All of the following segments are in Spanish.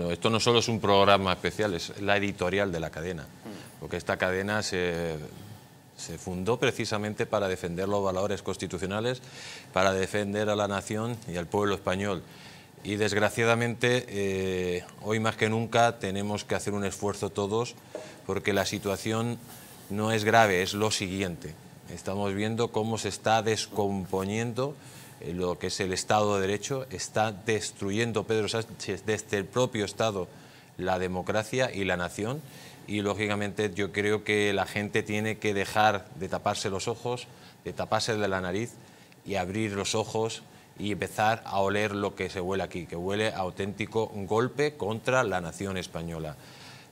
Esto no solo es un programa especial, es la editorial de la cadena, mm. porque esta cadena se, fundó precisamente para defender los valores constitucionales, para defender a la nación y al pueblo español. Y desgraciadamente, eh, hoy más que nunca tenemos que hacer un esfuerzo todos, porque la situación no es grave, es lo siguiente. Estamos viendo cómo se está descomponiendo eh, lo que es el Estado de Derecho, está destruyendo Pedro Sánchez desde el propio Estado la democracia y la nación y lógicamente yo creo que la gente tiene que dejar de taparse los ojos, de taparse la nariz y abrir los ojos y empezar a oler lo que se huele aquí, que huele a auténtico golpe contra la nación española.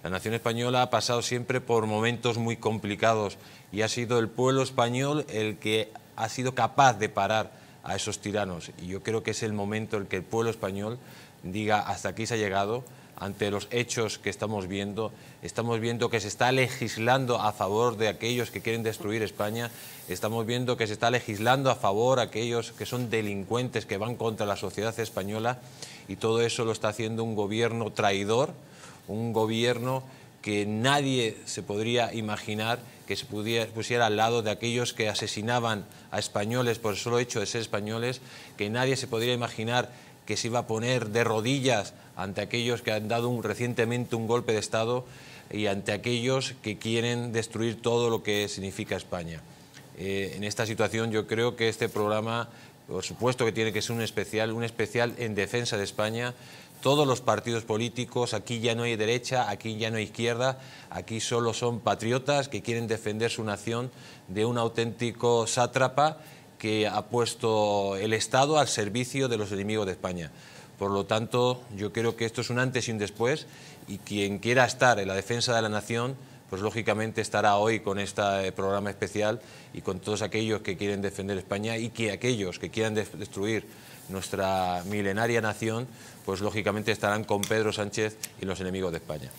La nación española ha pasado siempre por momentos muy complicados y ha sido el pueblo español el que ha sido capaz de parar a esos tiranos. Y yo creo que es el momento en que el pueblo español diga hasta aquí se ha llegado, ante los hechos que estamos viendo. Estamos viendo que se está legislando a favor de aquellos que quieren destruir España. Estamos viendo que se está legislando a favor de aquellos que son delincuentes, que van contra la sociedad española. Y todo eso lo está haciendo un gobierno traidor, un gobierno que nadie se podría imaginar que se pudiera, pusiera al lado de aquellos que asesinaban a españoles por el solo hecho de ser españoles, que nadie se podría imaginar que se iba a poner de rodillas ante aquellos que han dado recientemente un golpe de Estado y ante aquellos que quieren destruir todo lo que significa España. Eh, en esta situación yo creo que este programa, por supuesto que tiene que ser un especial, un especial en defensa de España, todos los partidos políticos, aquí ya no hay derecha, aquí ya no hay izquierda, aquí solo son patriotas que quieren defender su nación de un auténtico sátrapa que ha puesto el Estado al servicio de los enemigos de España. Por lo tanto, yo creo que esto es un antes y un después y quien quiera estar en la defensa de la nación pues lógicamente estará hoy con este eh, programa especial y con todos aquellos que quieren defender España y que aquellos que quieran destruir nuestra milenaria nación, pues lógicamente estarán con Pedro Sánchez y los enemigos de España.